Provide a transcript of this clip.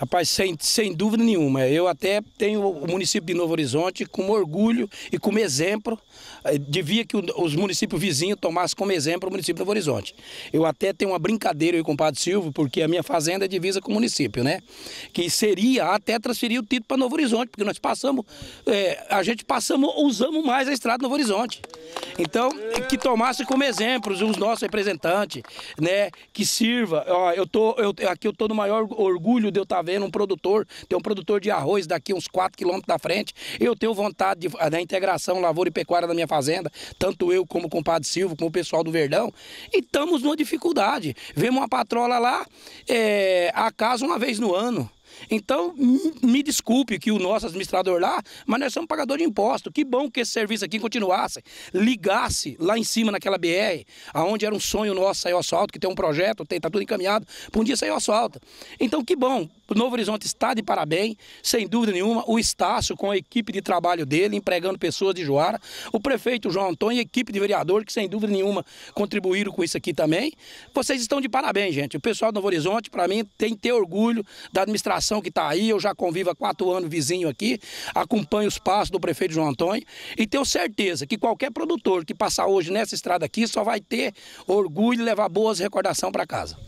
Rapaz, sem, sem dúvida nenhuma. Eu até tenho o município de Novo Horizonte como orgulho e como exemplo. Eh, devia que os municípios vizinhos tomassem como exemplo o município de Novo Horizonte. Eu até tenho uma brincadeira aí com o Padre Silvio, porque a minha fazenda é divisa com o município, né? Que seria até transferir o título para Novo Horizonte, porque nós passamos, é, a gente passamos, usamos mais a estrada de Novo Horizonte. Então, que tomasse como exemplos os nossos representantes, né? Que sirva. Ó, eu tô, eu, aqui eu tô no maior orgulho de eu estar tá vendo um produtor, tem um produtor de arroz daqui uns 4 quilômetros da frente. Eu tenho vontade de, da integração lavoura e pecuária da minha fazenda, tanto eu como o compadre Silva, como o pessoal do Verdão. E estamos numa dificuldade. Vemos uma patrola lá, é, a casa uma vez no ano. Então, me desculpe que o nosso administrador lá, mas nós somos pagador de imposto. Que bom que esse serviço aqui continuasse, ligasse lá em cima naquela BR, aonde era um sonho nosso sair o asfalto, que tem um projeto, tem, tá tudo encaminhado, para um dia sair o asfalto. Então, que bom. O Novo Horizonte está de parabéns, sem dúvida nenhuma. O Estácio, com a equipe de trabalho dele, empregando pessoas de Joara. O prefeito João Antônio e a equipe de vereador, que sem dúvida nenhuma contribuíram com isso aqui também. Vocês estão de parabéns, gente. O pessoal do Novo Horizonte, para mim, tem que ter orgulho da administração que está aí, eu já convivo há quatro anos vizinho aqui, acompanho os passos do prefeito João Antônio e tenho certeza que qualquer produtor que passar hoje nessa estrada aqui só vai ter orgulho e levar boas recordações para casa.